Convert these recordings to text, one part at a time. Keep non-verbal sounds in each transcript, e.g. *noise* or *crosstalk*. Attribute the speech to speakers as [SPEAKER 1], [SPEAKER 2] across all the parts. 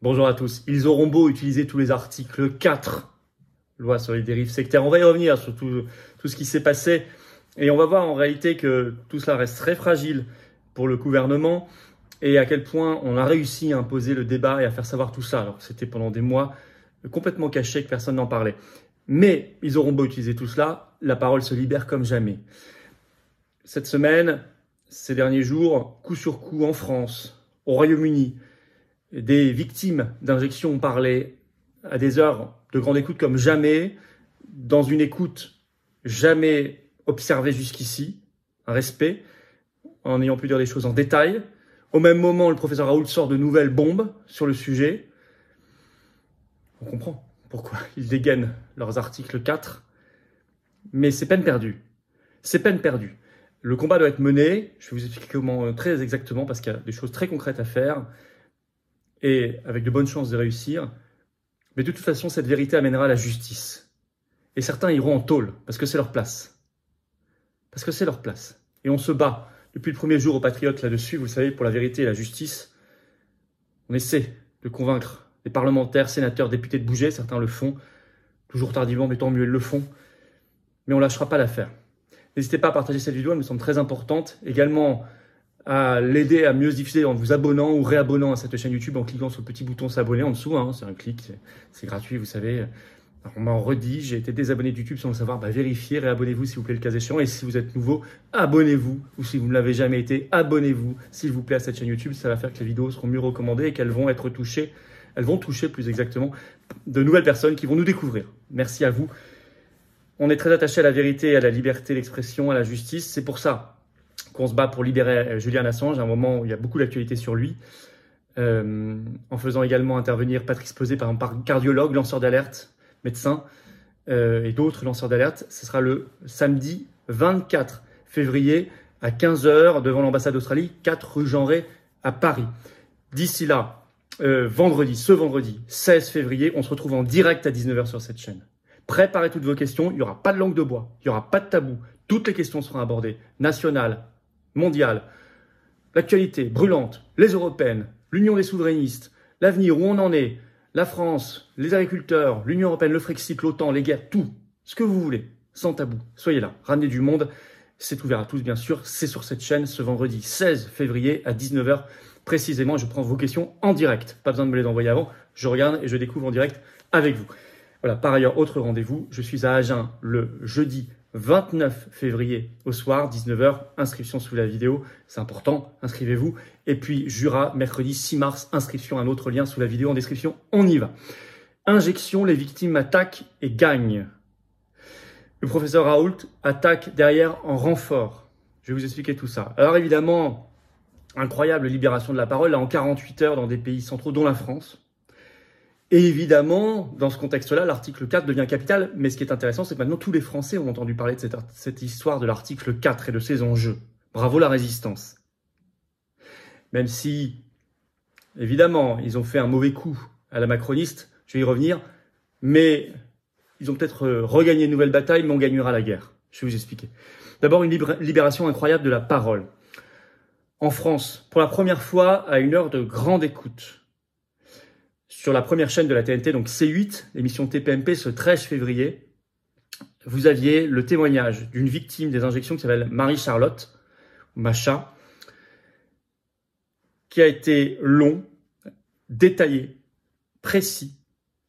[SPEAKER 1] Bonjour à tous. Ils auront beau utiliser tous les articles 4, loi sur les dérives sectaires. On va y revenir sur tout, tout ce qui s'est passé. Et on va voir en réalité que tout cela reste très fragile pour le gouvernement et à quel point on a réussi à imposer le débat et à faire savoir tout ça. Alors c'était pendant des mois complètement caché que personne n'en parlait. Mais ils auront beau utiliser tout cela, la parole se libère comme jamais. Cette semaine, ces derniers jours, coup sur coup en France, au Royaume-Uni, des victimes d'injections ont à des heures de grande écoute comme jamais, dans une écoute jamais observée jusqu'ici, un respect, en ayant pu dire des choses en détail. Au même moment, le professeur Raoult sort de nouvelles bombes sur le sujet. On comprend pourquoi *laughs* ils dégainent leurs articles 4. Mais c'est peine perdue. C'est peine perdue. Le combat doit être mené. Je vais vous expliquer comment euh, très exactement parce qu'il y a des choses très concrètes à faire et avec de bonnes chances de réussir. Mais de toute façon, cette vérité amènera à la justice. Et certains iront en tôle, parce que c'est leur place. Parce que c'est leur place. Et on se bat depuis le premier jour aux patriotes là-dessus, vous le savez, pour la vérité et la justice. On essaie de convaincre les parlementaires, sénateurs, députés de bouger, certains le font, toujours tardivement, mais tant mieux, ils le font. Mais on lâchera pas l'affaire. N'hésitez pas à partager cette vidéo, elle me semble très importante. Également, à l'aider à mieux se diffuser en vous abonnant ou réabonnant à cette chaîne YouTube en cliquant sur le petit bouton s'abonner en dessous. Hein, c'est un clic, c'est gratuit, vous savez. On m'en redit, j'ai été désabonné de YouTube sans le savoir. Bah, vérifiez, réabonnez-vous s'il vous plaît le cas échéant. Et si vous êtes nouveau, abonnez-vous. Ou si vous ne l'avez jamais été, abonnez-vous s'il vous plaît à cette chaîne YouTube. Ça va faire que les vidéos seront mieux recommandées et qu'elles vont être touchées. Elles vont toucher plus exactement de nouvelles personnes qui vont nous découvrir. Merci à vous. On est très attaché à la vérité, à la liberté d'expression, à la justice. C'est pour ça qu'on se bat pour libérer euh, Julien Assange, à un moment où il y a beaucoup d'actualité sur lui, euh, en faisant également intervenir Patrice Posé, par exemple, cardiologue, lanceur d'alerte, médecin, euh, et d'autres lanceurs d'alerte. Ce sera le samedi 24 février à 15h devant l'ambassade d'Australie, 4 rue Rey à Paris. D'ici là, vendredi, ce vendredi 16 février, on se retrouve en direct à 19h sur cette chaîne. Préparez toutes vos questions, il n'y aura pas de langue de bois, il n'y aura pas de tabou. Toutes les questions seront abordées, nationales, mondiale, l'actualité brûlante, les européennes, l'Union des souverainistes, l'avenir, où on en est, la France, les agriculteurs, l'Union européenne, le Frexit, l'OTAN, les guerres, tout, ce que vous voulez, sans tabou. Soyez là, ramenez du monde. C'est ouvert à tous, bien sûr. C'est sur cette chaîne ce vendredi 16 février à 19h précisément. Je prends vos questions en direct. Pas besoin de me les envoyer avant. Je regarde et je découvre en direct avec vous. Voilà. Par ailleurs, autre rendez-vous. Je suis à Agen le jeudi 29 février au soir, 19h, inscription sous la vidéo, c'est important, inscrivez-vous. Et puis Jura, mercredi 6 mars, inscription, un autre lien sous la vidéo en description, on y va. Injection, les victimes attaquent et gagnent. Le professeur Raoult attaque derrière en renfort. Je vais vous expliquer tout ça. Alors évidemment, incroyable libération de la parole, là en 48 heures dans des pays centraux, dont la France. Et évidemment, dans ce contexte-là, l'article 4 devient capital, mais ce qui est intéressant, c'est que maintenant tous les Français ont entendu parler de cette, histoire de l'article 4 et de ses enjeux. Bravo la résistance. Même si, évidemment, ils ont fait un mauvais coup à la macroniste, je vais y revenir, mais ils ont peut-être euh, regagné une nouvelle bataille, mais on gagnera la guerre. Je vais vous expliquer. D'abord, une libération incroyable de la parole. En France, pour la première fois, à une heure de grande écoute, sur la première chaîne de la TNT, donc C8, l'émission TPMP, ce 13 février, vous aviez le témoignage d'une victime des injections qui s'appelle Marie-Charlotte, Macha, qui a été long, détaillé, précis.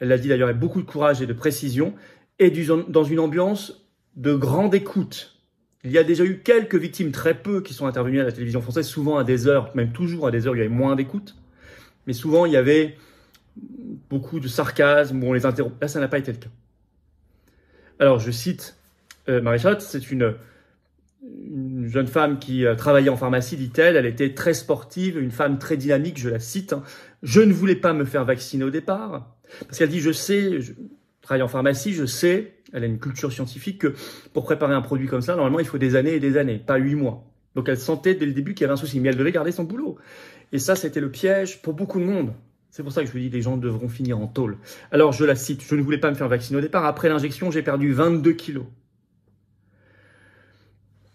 [SPEAKER 1] Elle l'a dit d'ailleurs avec beaucoup de courage et de précision, et dans une ambiance de grande écoute. Il y a déjà eu quelques victimes, très peu, qui sont intervenues à la télévision française, souvent à des heures, même toujours à des heures où il y avait moins d'écoute. Mais souvent, il y avait beaucoup de sarcasme, où on les interrompt. Là, ça n'a pas été le cas. Alors, je cite euh, Marie-Charlotte, c'est une, jeune femme qui euh, travaillait en pharmacie, dit-elle. Elle était très sportive, une femme très dynamique, je la cite. Hein. Je ne voulais pas me faire vacciner au départ, parce qu'elle dit, je sais, je travaille en pharmacie, je sais, elle a une culture scientifique, que pour préparer un produit comme ça, normalement, il faut des années et des années, pas huit mois. Donc elle sentait dès le début qu'il y avait un souci, mais elle devait garder son boulot. Et ça, c'était le piège pour beaucoup de monde. C'est pour ça que je vous dis, les gens devront finir en tôle. Alors, je la cite, je ne voulais pas me faire vacciner au départ. Après l'injection, j'ai perdu 22 kilos.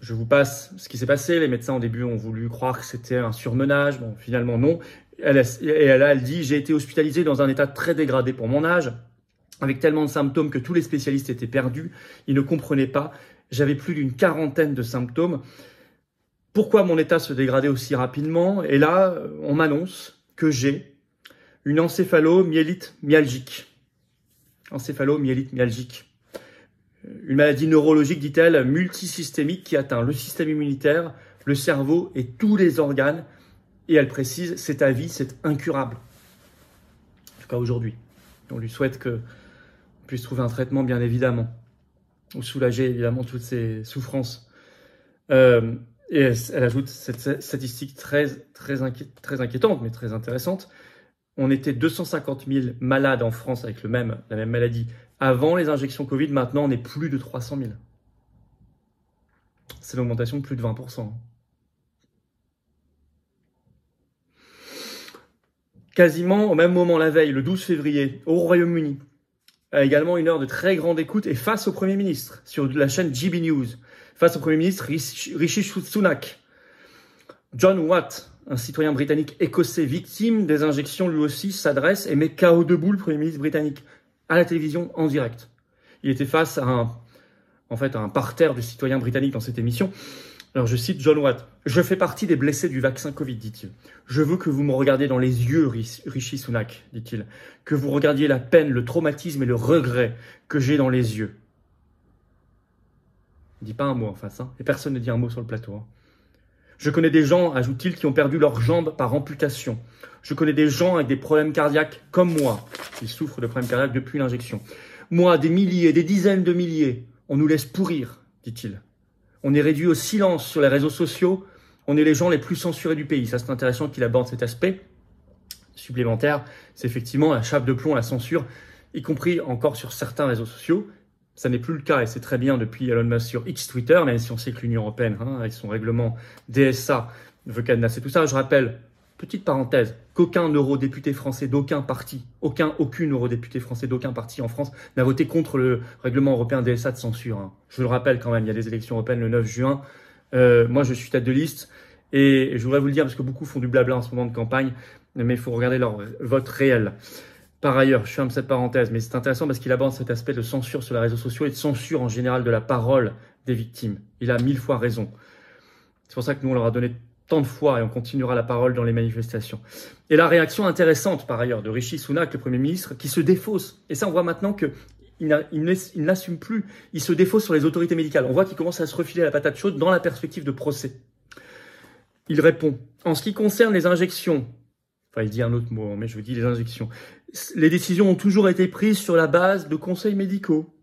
[SPEAKER 1] Je vous passe ce qui s'est passé. Les médecins, au début, ont voulu croire que c'était un surmenage. Bon, finalement, non. et là, elle dit, j'ai été hospitalisée dans un état très dégradé pour mon âge, avec tellement de symptômes que tous les spécialistes étaient perdus. Ils ne comprenaient pas. J'avais plus d'une quarantaine de symptômes. Pourquoi mon état se dégradait aussi rapidement Et là, on m'annonce que j'ai une encéphalomyélite myalgique. Encéphalomyélite myalgique. Une maladie neurologique, dit-elle, multisystémique qui atteint le système immunitaire, le cerveau et tous les organes. Et elle précise, c'est à vie, c'est incurable. En tout cas aujourd'hui. On lui souhaite que puisse trouver un traitement, bien évidemment, ou soulager évidemment toutes ses souffrances. Euh, et elle, ajoute cette statistique très, très inquiétante, mais très intéressante on était 250 000 malades en France avec le même, la même maladie avant les injections Covid. Maintenant, on est plus de 300 000. C'est une augmentation de plus de 20%. Quasiment au même moment la veille, le 12 février, au Royaume-Uni, également une heure de très grande écoute et face au Premier ministre sur la chaîne GB News, face au Premier ministre Rishi Sunak, John Watt, un citoyen britannique écossais victime des injections lui aussi s'adresse et met KO debout le Premier ministre britannique à la télévision en direct. Il était face à un, en fait, à un parterre de citoyens britanniques dans cette émission. Alors je cite John Watt. Je fais partie des blessés du vaccin Covid, dit-il. Je veux que vous me regardiez dans les yeux, Rishi Sunak, dit-il. Que vous regardiez la peine, le traumatisme et le regret que j'ai dans les yeux. Il ne dit pas un mot en face, hein. et personne ne dit un mot sur le plateau. Hein. Je connais des gens, ajoute-t-il, qui ont perdu leurs jambes par amputation. Je connais des gens avec des problèmes cardiaques comme moi. qui souffrent de problèmes cardiaques depuis l'injection. Moi, des milliers, des dizaines de milliers. On nous laisse pourrir, dit-il. On est réduit au silence sur les réseaux sociaux. On est les gens les plus censurés du pays. Ça, c'est intéressant qu'il aborde cet aspect supplémentaire. C'est effectivement la chape de plomb, la censure, y compris encore sur certains réseaux sociaux. Ça n'est plus le cas et c'est très bien depuis Elon Musk sur X Twitter, même si on sait que l'Union européenne, hein, avec son règlement DSA, veut cadenasser tout ça. Je rappelle, petite parenthèse, qu'aucun eurodéputé français d'aucun parti, aucun, aucune eurodéputée français d'aucun parti en France n'a voté contre le règlement européen DSA de censure. Hein. Je le rappelle quand même, il y a des élections européennes le 9 juin. Euh, moi, je suis tête de liste et je voudrais vous le dire parce que beaucoup font du blabla en ce moment de campagne, mais il faut regarder leur vote réel. Par ailleurs, je ferme cette parenthèse, mais c'est intéressant parce qu'il aborde cet aspect de censure sur les réseaux sociaux et de censure en général de la parole des victimes. Il a mille fois raison. C'est pour ça que nous, on leur a donné tant de fois et on continuera la parole dans les manifestations. Et la réaction intéressante, par ailleurs, de Rishi Sunak, le Premier ministre, qui se défausse. Et ça, on voit maintenant qu'il il n'assume plus. Il se défausse sur les autorités médicales. On voit qu'il commence à se refiler la patate chaude dans la perspective de procès. Il répond En ce qui concerne les injections, enfin, il dit un autre mot, hein, mais je vous dis les injections les décisions ont toujours été prises sur la base de conseils médicaux,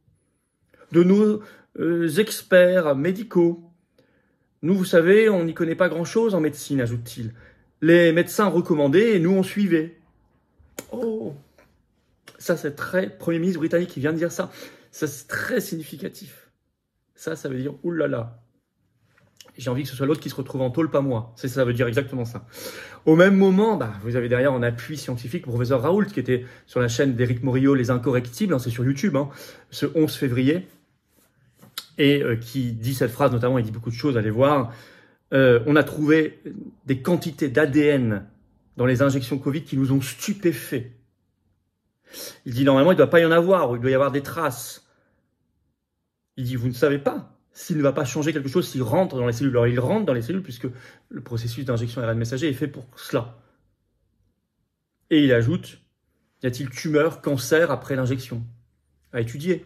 [SPEAKER 1] de nos euh, experts médicaux. Nous, vous savez, on n'y connaît pas grand-chose en médecine, ajoute-t-il. Les médecins recommandaient et nous, on suivait. Oh Ça, c'est très... Premier ministre britannique qui vient de dire ça. Ça, c'est très significatif. Ça, ça veut dire, oulala, j'ai envie que ce soit l'autre qui se retrouve en tôle, pas moi. Ça, ça veut dire exactement ça. Au même moment, bah, vous avez derrière en appui scientifique le professeur Raoult, qui était sur la chaîne d'Éric Morillo, Les Incorrectibles, hein, c'est sur YouTube, hein, ce 11 février, et euh, qui dit cette phrase, notamment, il dit beaucoup de choses, allez voir. Euh, on a trouvé des quantités d'ADN dans les injections Covid qui nous ont stupéfaits. Il dit normalement, il ne doit pas y en avoir, ou il doit y avoir des traces. Il dit, vous ne savez pas s'il ne va pas changer quelque chose, s'il rentre dans les cellules. Alors il rentre dans les cellules puisque le processus d'injection ARN messager est fait pour cela. Et il ajoute, y a-t-il tumeur, cancer après l'injection À étudier.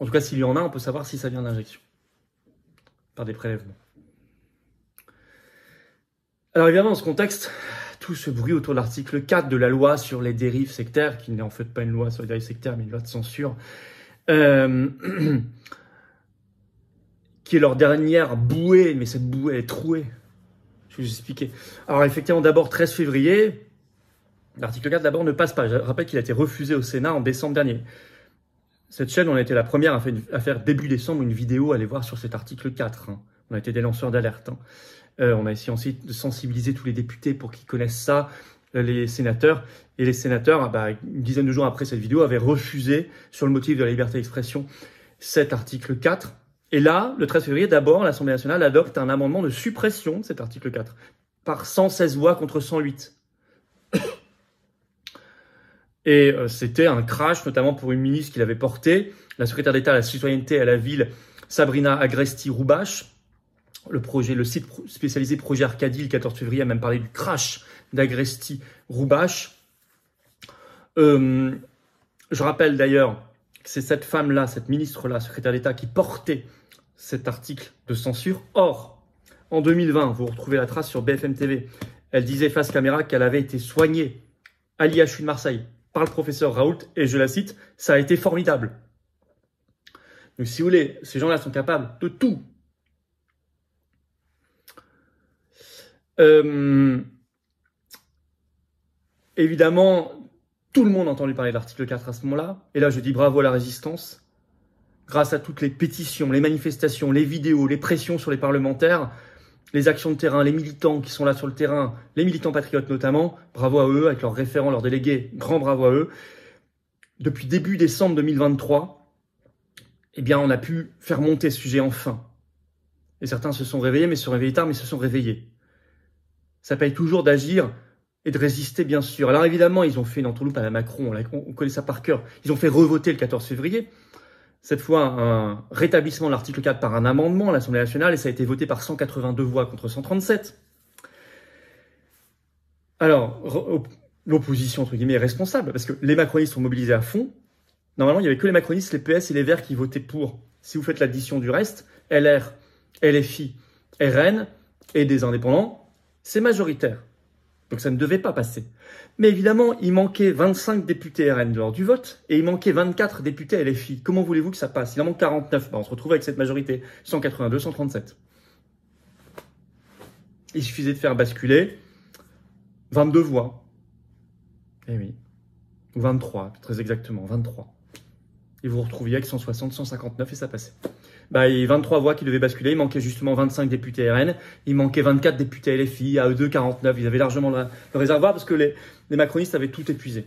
[SPEAKER 1] En tout cas, s'il y en a, on peut savoir si ça vient d'injection, par des prélèvements. Alors évidemment, dans ce contexte, tout ce bruit autour de l'article 4 de la loi sur les dérives sectaires, qui n'est en fait pas une loi sur les dérives sectaires, mais une loi de censure, euh, *clears throat* qui est leur dernière bouée, mais cette bouée est trouée. Je vais vous expliquer. Alors effectivement, d'abord 13 février, l'article 4 d'abord ne passe pas. Je rappelle qu'il a été refusé au Sénat en décembre dernier. Cette chaîne, on a été la première à, faire début décembre une vidéo, aller voir sur cet article 4. Hein. On a été des lanceurs d'alerte. Hein. Euh, on a essayé ensuite de sensibiliser tous les députés pour qu'ils connaissent ça, les sénateurs. Et les sénateurs, bah, une dizaine de jours après cette vidéo, avaient refusé, sur le motif de la liberté d'expression, cet article 4. Et là, le 13 février, d'abord, l'Assemblée nationale adopte un amendement de suppression de cet article 4, par 116 voix contre 108. *coughs* Et euh, c'était un crash, notamment pour une ministre qu'il avait portée, la secrétaire d'État à la citoyenneté à la ville, Sabrina Agresti-Roubache. Le projet, le site spécialisé Projet Arcadie, le 14 février, a même parlé du crash d'Agresti Roubache. Euh, je rappelle d'ailleurs que c'est cette femme-là, cette ministre-là, secrétaire d'État, qui portait cet article de censure. Or, en 2020, vous retrouvez la trace sur BFM TV, elle disait face caméra qu'elle avait été soignée à l'IHU de Marseille par le professeur Raoult, et je la cite, ça a été formidable. Donc si vous voulez, ces gens-là sont capables de tout. Euh, Évidemment, tout le monde a entendu parler de l'article 4 à ce moment-là. Et là, je dis bravo à la résistance. Grâce à toutes les pétitions, les manifestations, les vidéos, les pressions sur les parlementaires, les actions de terrain, les militants qui sont là sur le terrain, les militants patriotes notamment, bravo à eux, avec leurs référents, leurs délégués, grand bravo à eux. Depuis début décembre 2023, eh bien, on a pu faire monter ce sujet enfin. Et certains se sont réveillés, mais se sont réveillés tard, mais se sont réveillés. Ça paye toujours d'agir et de résister, bien sûr. Alors évidemment, ils ont fait une entourloupe à la Macron, on connaît ça par cœur. Ils ont fait revoter le 14 février, cette fois un rétablissement de l'article 4 par un amendement à l'Assemblée nationale, et ça a été voté par 182 voix contre 137. Alors, l'opposition, entre guillemets, est responsable, parce que les macronistes sont mobilisés à fond. Normalement, il n'y avait que les macronistes, les PS et les Verts qui votaient pour. Si vous faites l'addition du reste, LR, LFI, RN et des indépendants, c'est majoritaire. Donc ça ne devait pas passer. Mais évidemment, il manquait 25 députés RN lors du vote et il manquait 24 députés LFI. Comment voulez-vous que ça passe Il en manque 49. Bah, on se retrouve avec cette majorité 182, 137. Il suffisait de faire basculer 22 voix. Eh oui. 23, très exactement, 23. Et vous vous retrouviez avec 160, 159 et ça passait. Bah, il y avait 23 voix qui devaient basculer. Il manquait justement 25 députés RN. Il manquait 24 députés LFI, AE2, 49. Ils avaient largement le, réservoir parce que les, macronistes avaient tout épuisé.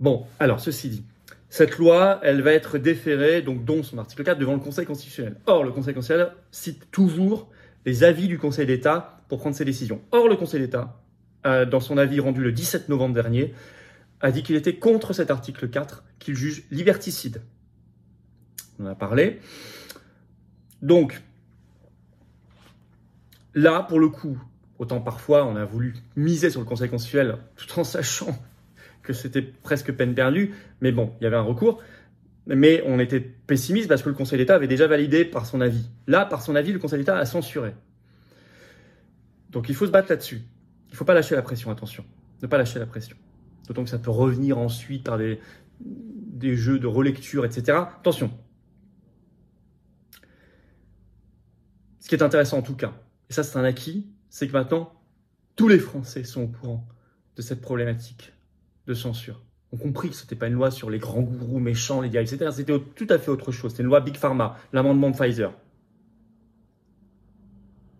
[SPEAKER 1] Bon, alors, ceci dit. Cette loi, elle va être déférée, donc dont son article 4, devant le Conseil constitutionnel. Or, le Conseil constitutionnel cite toujours les avis du Conseil d'État pour prendre ses décisions. Or, le Conseil d'État, euh, dans son avis rendu le 17 novembre dernier, a dit qu'il était contre cet article 4 qu'il juge liberticide on en a parlé. Donc, là, pour le coup, autant parfois on a voulu miser sur le Conseil constitutionnel tout en sachant que c'était presque peine perdue, mais bon, il y avait un recours. Mais on était pessimiste parce que le Conseil d'État avait déjà validé par son avis. Là, par son avis, le Conseil d'État a censuré. Donc il faut se battre là-dessus. Il ne faut pas lâcher la pression, attention. Ne pas lâcher la pression. D'autant que ça peut revenir ensuite par des, des jeux de relecture, etc. Attention, Ce qui est intéressant en tout cas, et ça c'est un acquis, c'est que maintenant, tous les Français sont au courant de cette problématique de censure. On compris que ce n'était pas une loi sur les grands gourous méchants, les diables, etc. C'était tout à fait autre chose. C'était une loi Big Pharma, l'amendement de Pfizer.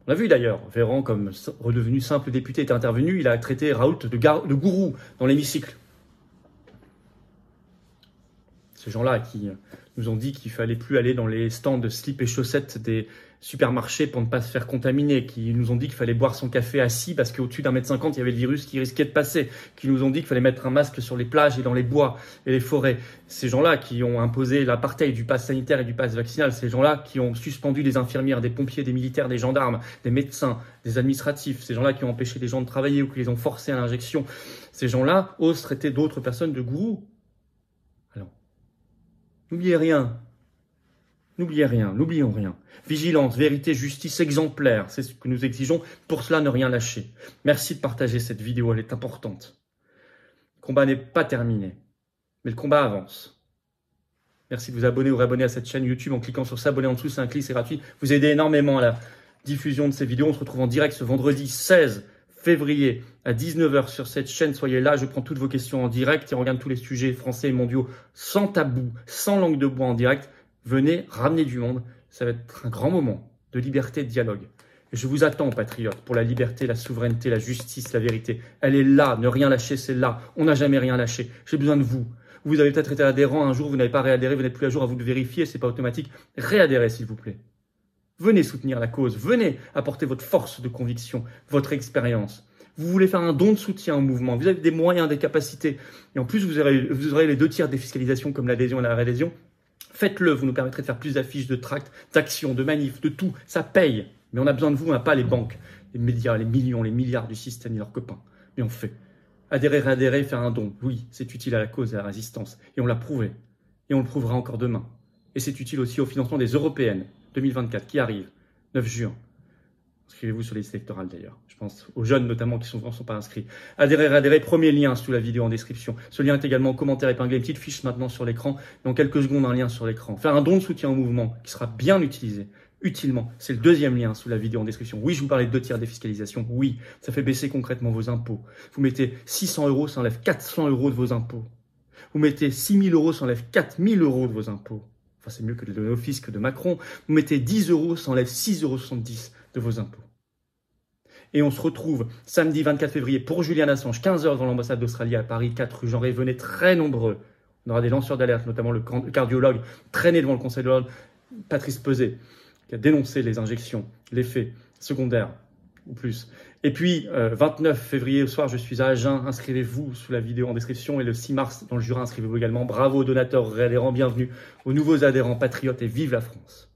[SPEAKER 1] On l'a vu d'ailleurs, Véran, comme redevenu simple député, est intervenu. Il a traité Raoult de, de gourou dans l'hémicycle. Ces gens-là qui euh, nous ont dit qu'il fallait plus aller dans les stands de slip et chaussettes des, supermarchés pour ne pas se faire contaminer, qui nous ont dit qu'il fallait boire son café assis parce qu'au-dessus d'un mètre cinquante, il y avait le virus qui risquait de passer, qui nous ont dit qu'il fallait mettre un masque sur les plages et dans les bois et les forêts. Ces gens-là qui ont imposé l'apartheid du passe sanitaire et du passe vaccinal, ces gens-là qui ont suspendu des infirmières, des pompiers, des militaires, des gendarmes, des médecins, des administratifs, ces gens-là qui ont empêché les gens de travailler ou qui les ont forcés à l'injection, ces gens-là osent traiter d'autres personnes de gourous. Alors, n'oubliez rien, N'oubliez rien, n'oublions rien. Vigilance, vérité, justice exemplaire, c'est ce que nous exigeons. Pour cela, ne rien lâcher. Merci de partager cette vidéo, elle est importante. Le combat n'est pas terminé, mais le combat avance. Merci de vous abonner ou réabonner à cette chaîne YouTube en cliquant sur s'abonner en dessous, c'est un clic, c'est gratuit. Vous aidez énormément à la diffusion de ces vidéos. On se retrouve en direct ce vendredi 16 février à 19h sur cette chaîne. Soyez là, je prends toutes vos questions en direct et on regarde tous les sujets français et mondiaux sans tabou, sans langue de bois en direct. Venez ramener du monde. Ça va être un grand moment de liberté, de dialogue. je vous attends, patriotes, pour la liberté, la souveraineté, la justice, la vérité. Elle est là. Ne rien lâcher, c'est là. On n'a jamais rien lâché. J'ai besoin de vous. Vous avez peut-être été adhérent un jour, vous n'avez pas réadhéré, vous n'êtes plus à jour, à vous de vérifier, ce n'est pas automatique. Réadhérez, s'il vous plaît. Venez soutenir la cause, venez apporter votre force de conviction, votre expérience. Vous voulez faire un don de soutien au mouvement, vous avez des moyens, des capacités, et en plus vous aurez les deux tiers des fiscalisations comme l'adhésion et la réadhésion, Faites-le, vous nous permettrez de faire plus d'affiches, de tracts, d'actions, de manifs, de tout. Ça paye. Mais on a besoin de vous, on pas les banques, les médias, les millions, les milliards du système et leurs copains. Mais on fait. Adhérer, réadhérer, faire un don. Oui, c'est utile à la cause et à la résistance. Et on l'a prouvé. Et on le prouvera encore demain. Et c'est utile aussi au financement des européennes 2024 qui arrive, 9 juin. Inscrivez-vous sur les listes électorales d'ailleurs. Je pense aux jeunes notamment qui ne sont, pas inscrits. Adhérer, adhérer. premier lien sous la vidéo en description. Ce lien est également en commentaire épinglé, une petite fiche maintenant sur l'écran. Dans quelques secondes, un lien sur l'écran. Faire un don de soutien au mouvement qui sera bien utilisé utilement. C'est le deuxième lien sous la vidéo en description. Oui, je vous parlais de deux tiers fiscalisations. Oui, ça fait baisser concrètement vos impôts. Vous mettez 600 euros, ça enlève 400 euros de vos impôts. Vous mettez 6000 euros, ça enlève 4000 euros de vos impôts. Enfin, c'est mieux que de donner fisc que de Macron. Vous mettez 10 euros, ça enlève 6,70 euros de vos impôts. Et on se retrouve samedi 24 février pour Julian Assange, 15h devant l'ambassade d'Australie à Paris, 4 rue Jean très nombreux. On aura des lanceurs d'alerte, notamment le cardiologue traîné devant le Conseil de l'ordre, Patrice Peset, qui a dénoncé les injections, les faits secondaires ou plus. Et puis, 29 euh, février au soir, je suis à Agen. Inscrivez-vous sous la vidéo en description. Et le 6 mars, dans le Jura, inscrivez-vous également. Bravo, donateurs, adhérents. Bienvenue aux nouveaux adhérents patriotes et vive la France.